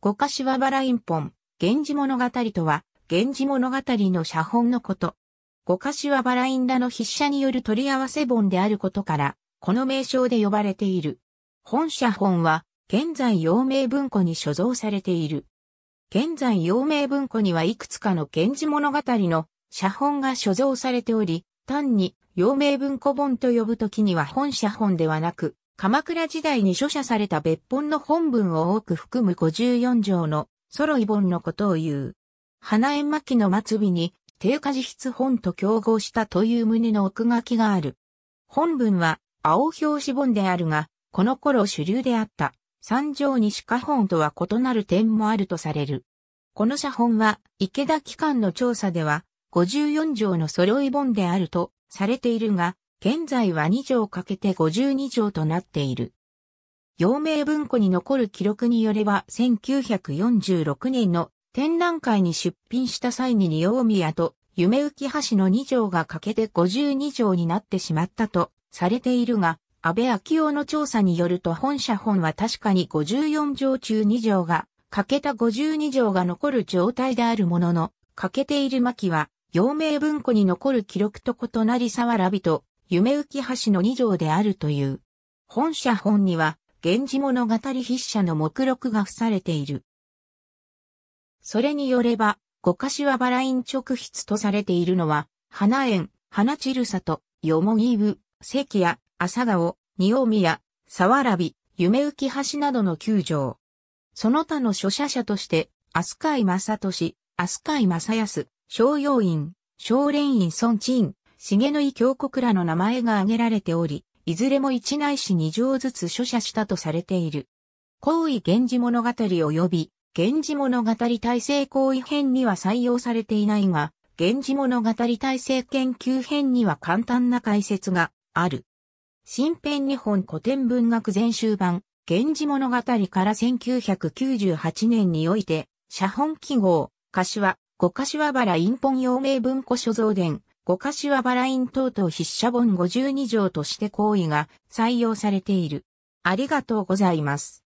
五柏原ン本、源氏物語とは、源氏物語の写本のこと。五柏原ン。らの筆者による取り合わせ本であることから、この名称で呼ばれている。本写本は、現在陽明文庫に所蔵されている。現在陽明文庫にはいくつかの源氏物語の写本が所蔵されており、単に陽明文庫本と呼ぶときには本写本ではなく、鎌倉時代に書写された別本の本文を多く含む54条のソロイ本のことを言う。花円巻の末尾に、定価自筆本と競合したという旨の奥書きがある。本文は、青表紙本であるが、この頃主流であった、三条西下本とは異なる点もあるとされる。この写本は、池田機関の調査では、54条のソロイ本であるとされているが、現在は2条かけて52条となっている。陽明文庫に残る記録によれば1946年の展覧会に出品した際に仁王宮と夢浮橋の2条が欠けて52条になってしまったとされているが、安倍昭夫の調査によると本社本は確かに54条中2条が欠けた52条が残る状態であるものの、欠けている巻は陽明文庫に残る記録と異なり沢良人、夢浮橋の二条であるという。本社本には、源氏物語筆者の目録が付されている。それによれば、五柏原院直筆とされているのは、花園、花散る里、よもぎぶ、関谷、朝顔、仁王宮、沢らび、夢浮橋などの九条。その他の諸者者として、飛鳥井正俊、飛鳥井正康、商用院、松蓮院孫鎮、重野井峡谷らの名前が挙げられており、いずれも一内史二条ずつ書写したとされている。行為源氏物語及び、源氏物語体制行為編には採用されていないが、源氏物語体制研究編には簡単な解説がある。新編日本古典文学全集版、源氏物語から1998年において、写本記号、柏、五柏原陰本陽明文庫所蔵伝、五菓子はバライン等々筆者本52条として行為が採用されている。ありがとうございます。